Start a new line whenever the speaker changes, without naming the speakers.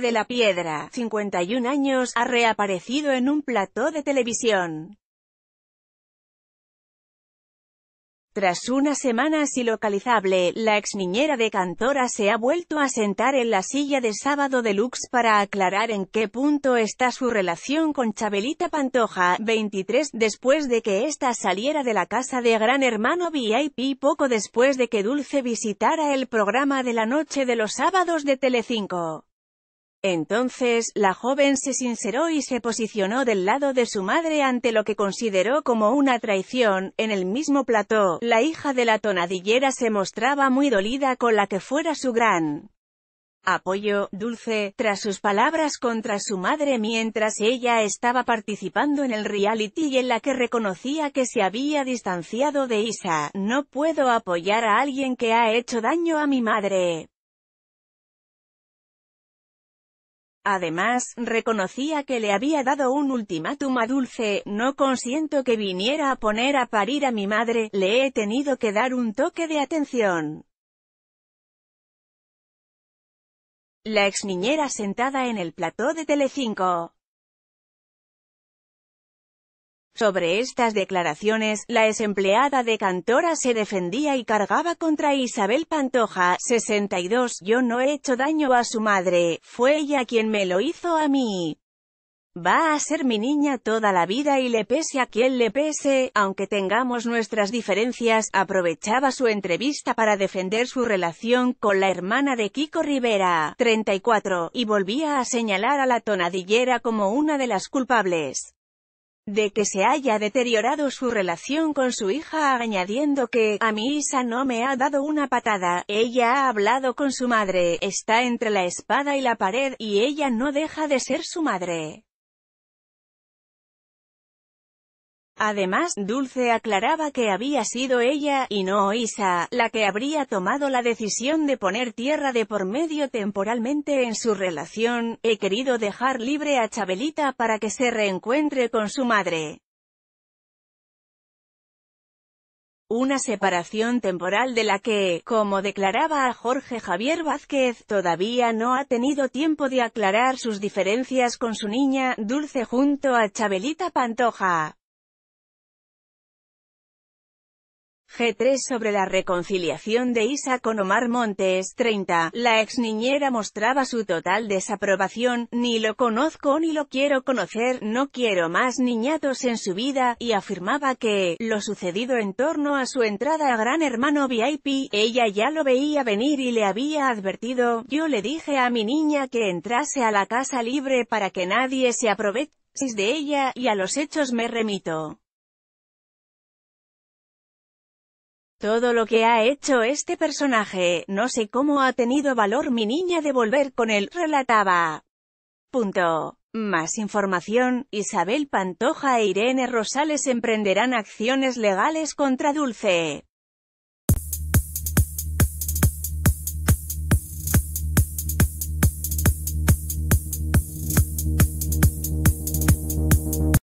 de la Piedra, 51 años, ha reaparecido en un plató de televisión. Tras una semana así localizable, la niñera de Cantora se ha vuelto a sentar en la silla de Sábado Deluxe para aclarar en qué punto está su relación con Chabelita Pantoja, 23, después de que ésta saliera de la casa de Gran Hermano VIP poco después de que Dulce visitara el programa de la noche de los sábados de Telecinco. Entonces, la joven se sinceró y se posicionó del lado de su madre ante lo que consideró como una traición. En el mismo plató, la hija de la tonadillera se mostraba muy dolida con la que fuera su gran apoyo, dulce, tras sus palabras contra su madre mientras ella estaba participando en el reality y en la que reconocía que se había distanciado de Isa. No puedo apoyar a alguien que ha hecho daño a mi madre. Además, reconocía que le había dado un ultimátum a Dulce, no consiento que viniera a poner a parir a mi madre, le he tenido que dar un toque de atención. La ex niñera sentada en el plató de Telecinco. Sobre estas declaraciones, la ex empleada de Cantora se defendía y cargaba contra Isabel Pantoja, 62, yo no he hecho daño a su madre, fue ella quien me lo hizo a mí. Va a ser mi niña toda la vida y le pese a quien le pese, aunque tengamos nuestras diferencias, aprovechaba su entrevista para defender su relación con la hermana de Kiko Rivera, 34, y volvía a señalar a la tonadillera como una de las culpables de que se haya deteriorado su relación con su hija añadiendo que, a mi Isa no me ha dado una patada, ella ha hablado con su madre, está entre la espada y la pared, y ella no deja de ser su madre. Además, Dulce aclaraba que había sido ella, y no Isa, la que habría tomado la decisión de poner tierra de por medio temporalmente en su relación, he querido dejar libre a Chabelita para que se reencuentre con su madre. Una separación temporal de la que, como declaraba a Jorge Javier Vázquez, todavía no ha tenido tiempo de aclarar sus diferencias con su niña, Dulce junto a Chabelita Pantoja. G3 sobre la reconciliación de Isa con Omar Montes 30, la ex niñera mostraba su total desaprobación, ni lo conozco ni lo quiero conocer, no quiero más niñatos en su vida, y afirmaba que, lo sucedido en torno a su entrada a Gran Hermano VIP, ella ya lo veía venir y le había advertido, yo le dije a mi niña que entrase a la casa libre para que nadie se aproveche de ella, y a los hechos me remito. Todo lo que ha hecho este personaje, no sé cómo ha tenido valor mi niña de volver con él, relataba. Punto. Más información, Isabel Pantoja e Irene Rosales emprenderán acciones legales contra Dulce.